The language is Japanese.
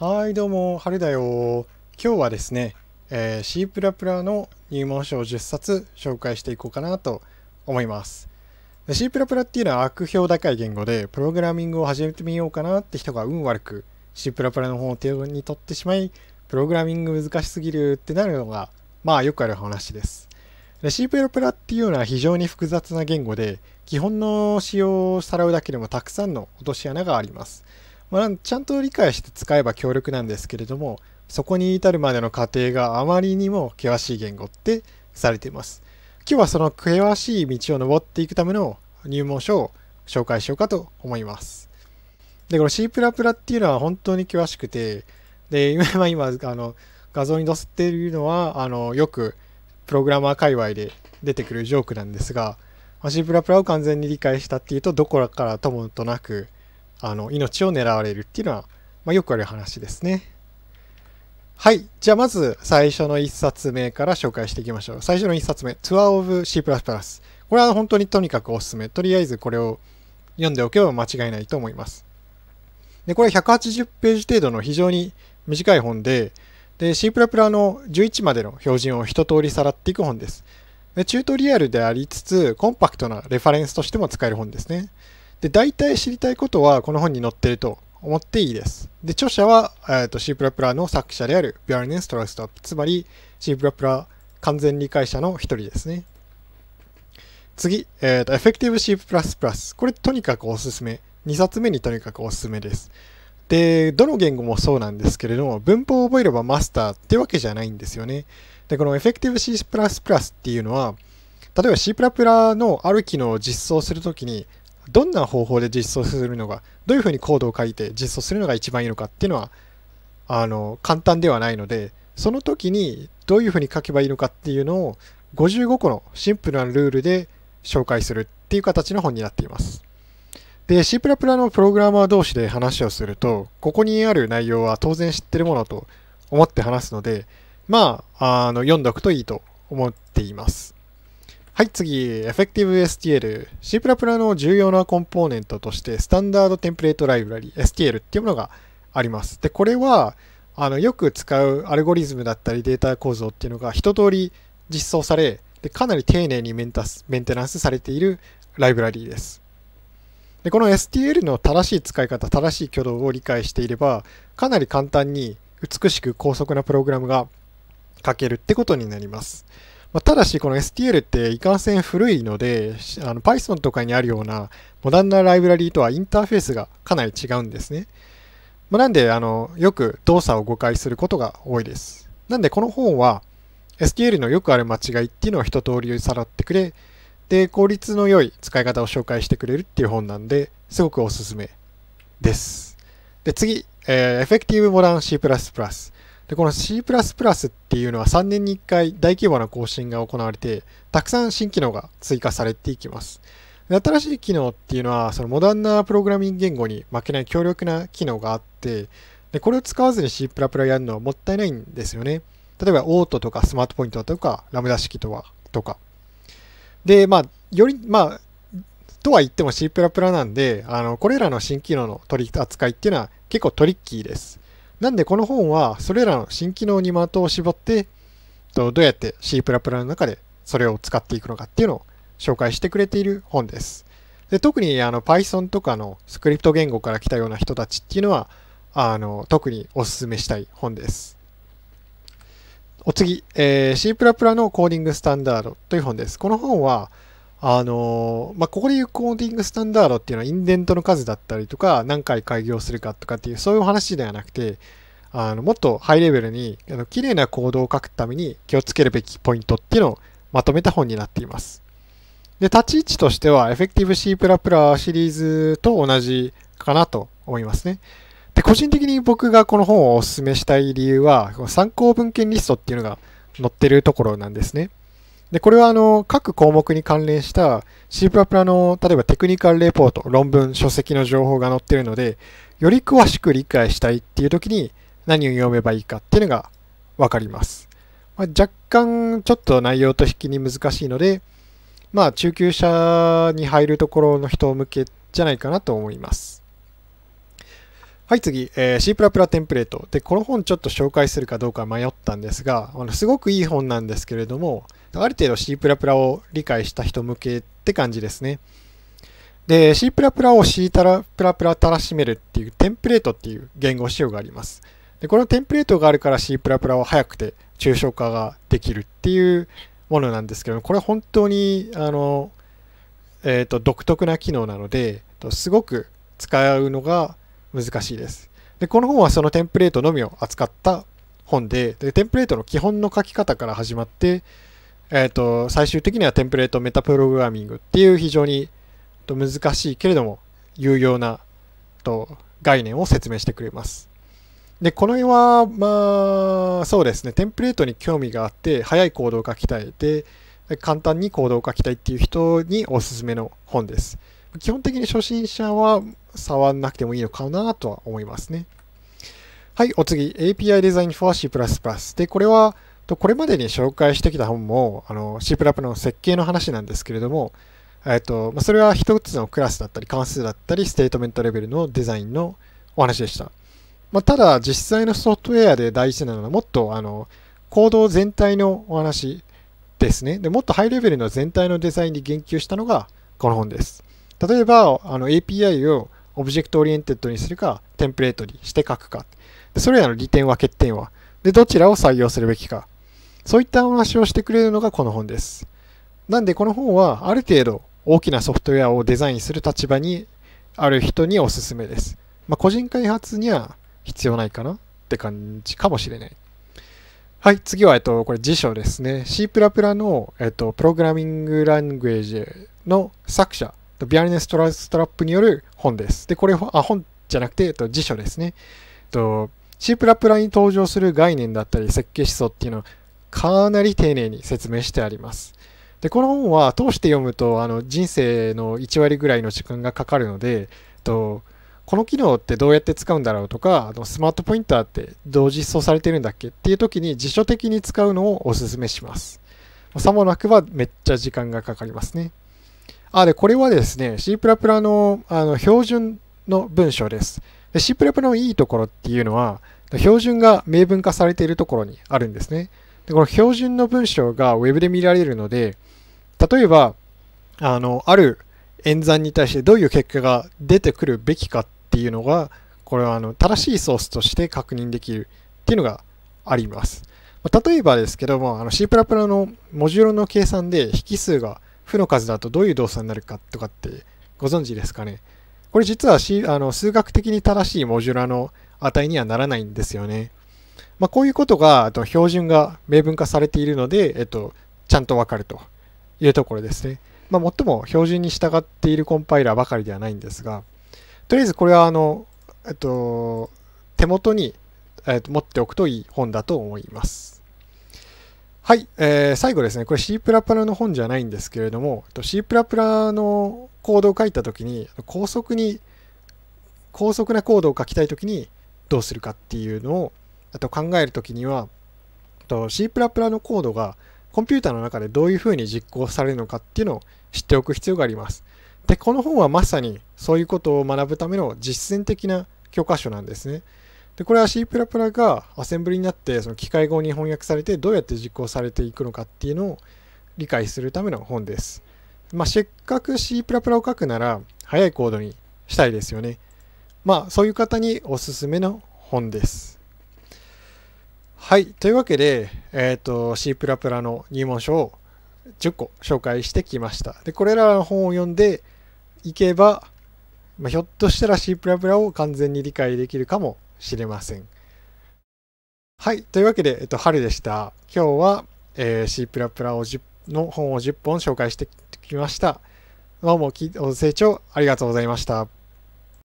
はい、どうも、晴れだよ。今日はですね、えー、C++ の入門書を10冊紹介していこうかなと思います。C++ っていうのは悪評高い言語で、プログラミングを始めてみようかなって人が運悪く C++ の方を手に取ってしまい、プログラミング難しすぎるってなるのが、まあよくある話です。で C++ っていうのは非常に複雑な言語で、基本の仕様をさらうだけでもたくさんの落とし穴があります。まあ、ちゃんと理解して使えば強力なんですけれどもそこに至るまでの過程があまりにも険しい言語ってされています今日はその険しい道を登っていくための入門書を紹介しようかと思いますでこの C++ っていうのは本当に険しくてで今 今あの画像に載せているのはあのよくプログラマー界隈で出てくるジョークなんですが、ま C++ を完全に理解したっていうとどこからともとなくあの命を狙われるっていうのは、まあ、よくある話ですね。はい。じゃあまず最初の1冊目から紹介していきましょう。最初の1冊目、Tour of C++。これは本当にとにかくおすすめ。とりあえずこれを読んでおけば間違いないと思います。で、これ180ページ程度の非常に短い本で、で、C++ の11までの標準を一通りさらっていく本です。で、チュートリアルでありつつ、コンパクトなレファレンスとしても使える本ですね。で、大体知りたいことはこの本に載ってると思っていいです。で、著者は、えーと、C++ の作者であるビアルネン・ストラウストップ。つまり C++ 完全理解者の一人ですね。次、えーと、Effective C++。これとにかくおすすめ。2冊目にとにかくおすすめです。で、どの言語もそうなんですけれども、文法を覚えればマスターってわけじゃないんですよね。で、この Effective C++ っていうのは、例えば C++ のある機能を実装するときに、どんな方法で実装するのがどういうふうにコードを書いて実装するのが一番いいのかっていうのはあの簡単ではないのでその時にどういうふうに書けばいいのかっていうのを55個のシンプルなルールで紹介するっていう形の本になっています。で、C++ のプログラマー同士で話をすると、ここにある内容は当然知ってるものと思って話すので、まあ、あの読んでおくといいと思っています。はい、次、エフェクティブ STL。C++ の重要なコンポーネントとして、スタンダードテンプレートライブラリ、STL っていうものがあります。で、これは、あの、よく使うアルゴリズムだったりデータ構造っていうのが一通り実装され、でかなり丁寧にメンタスメンテナンスされているライブラリです。で、この STL の正しい使い方、正しい挙動を理解していれば、かなり簡単に美しく高速なプログラムが書けるってことになります。まあ、ただし、この STL っていかんせん古いので、あの Python とかにあるようなモダンなライブラリーとはインターフェースがかなり違うんですね。まあ、なんで、あの、よく動作を誤解することが多いです。なんで、この本は STL のよくある間違いっていうのを一通りさらってくれ、で、効率の良い使い方を紹介してくれるっていう本なんで、すごくおすすめです。で、次、えー、Effective Modern C++。でこの C++ っていうのは3年に1回大規模な更新が行われてたくさん新機能が追加されていきます新しい機能っていうのはそのモダンなプログラミング言語に負けない強力な機能があってでこれを使わずに C++ やるのはもったいないんですよね例えばオートとかスマートポイントとかラムダ式とはとかでまあよりまあとは言っても C++ なんであのこれらの新機能の取り扱いっていうのは結構トリッキーですなんでこの本はそれらの新機能に的を絞ってどうやって C++ の中でそれを使っていくのかっていうのを紹介してくれている本です。で特にあの Python とかのスクリプト言語から来たような人たちっていうのはあの特にお勧めしたい本です。お次、えー、C++ のコーディングスタンダードという本です。この本はあのまあ、ここでいうコーディングスタンダードっていうのはインデントの数だったりとか何回開業するかとかっていうそういう話ではなくてあのもっとハイレベルにあの綺麗な行動を書くために気をつけるべきポイントっていうのをまとめた本になっています。で、立ち位置としては、エフェクティブ C++ シリーズと同じかなと思いますね。で、個人的に僕がこの本をお勧めしたい理由は、この参考文献リストっていうのが載ってるところなんですね。で、これはあの各項目に関連した C++ の例えばテクニカルレポート、論文、書籍の情報が載ってるので、より詳しく理解したいっていう時に何を読めばいいかっていうのがわかります。まあ、若干ちょっと内容と引きに難しいので、まあ中級者に入るところの人向けじゃないかなと思います。はい、次、えー、C++ テンプレート。で、この本ちょっと紹介するかどうか迷ったんですが、あのすごくいい本なんですけれども、ある程度 C++ を理解した人向けって感じですね。で、C++ を C++ たらしめるっていうテンプレートっていう言語仕様があります。で、このテンプレートがあるから C++ は早くて抽象化ができるっていうものなんですけどこれ本当に、あの、えっ、ー、と、独特な機能なので、すごく使うのが難しいです。で、この本はそのテンプレートのみを扱った本で、でテンプレートの基本の書き方から始まって、えっ、ー、と、最終的にはテンプレートメタプログラミングっていう非常に難しいけれども有用なと概念を説明してくれます。で、この辺は、まあ、そうですね、テンプレートに興味があって、早い行動を書きたいで、簡単に行動を書きたいっていう人におすすめの本です。基本的に初心者は触んなくてもいいのかなとは思いますね。はい、お次、API Design for C++。で、これは、これまでに紹介してきた本も、あの、C++ の設計の話なんですけれども、えっと、まそれは一つのクラスだったり、関数だったり、ステートメントレベルのデザインのお話でした。まあ、ただ、実際のソフトウェアで大事なのは、もっと、あの、行動全体のお話ですね。で、もっとハイレベルの全体のデザインに言及したのが、この本です。例えばあの API をオブジェクトオリエンテッドにするか、テンプレートにして書くか。でそれらの利点は欠点は。で、どちらを採用するべきか。そういったお話をしてくれるのがこの本です。なんでこの本はある程度大きなソフトウェアをデザインする立場にある人におすすめです。まあ、個人開発には必要ないかなって感じかもしれない。はい、次は、えっと、これ辞書ですね。C++ の、えっと、プログラミングラングエージの作者ビアリネストラ・ストラップによる本です。で、これ、あ、本じゃなくて、えっと、辞書ですね。と、C プラプラに登場する概念だったり、設計思想っていうのをかなり丁寧に説明してあります。で、この本は通して読むと、あの、人生の1割ぐらいの時間がかかるので、えっと、この機能ってどうやって使うんだろうとか、あのスマートポインターってどう実装されてるんだっけっていう時に辞書的に使うのをおすすめします。さもなくばめっちゃ時間がかかりますね。あ、で、これはですね、C++ のあの標準の文章です。で C++ のいいところっていうのは、標準が明文化されているところにあるんですね。でこの標準の文章が Web で見られるので、例えば、あの、ある演算に対してどういう結果が出てくるべきかっていうのが、これはあの正しいソースとして確認できるっていうのがあります。例えばですけども、C++ のモジュールの計算で引数が負の数だとどういう動作になるかとかってご存知ですかねこれ実はあの数学的に正しいモジュラの値にはならないんですよね。まあ、こういうことがと標準が明文化されているので、えっと、ちゃんとわかるというところですね。まあ、最も標準に従っているコンパイラーばかりではないんですが、とりあえずこれはあの、えっと、手元に、えっと、持っておくといい本だと思います。はい、えー、最後ですね、これ C の本じゃないんですけれども、C のコードを書いたときに、高速に、高速なコードを書きたいときにどうするかっていうのをあと考えるときには、C のコードがコンピューターの中でどういうふうに実行されるのかっていうのを知っておく必要があります。で、この本はまさにそういうことを学ぶための実践的な教科書なんですね。でこれは C++ がアセンブリになってその機械語に翻訳されてどうやって実行されていくのかっていうのを理解するための本です。まあ、せっかく C++ を書くなら早いコードにしたいですよね。まあそういう方におすすめの本です。はい。というわけで、えっ、ー、と C++ の入門書を10個紹介してきました。で、これらの本を読んでいけば、まあ、ひょっとしたら C++ を完全に理解できるかもしれません。はい。というわけで、えっと、春でした。今日は、えー、C++ プラプラをの本を10本紹介してきました。どうも、ご清聴ありがとうございました。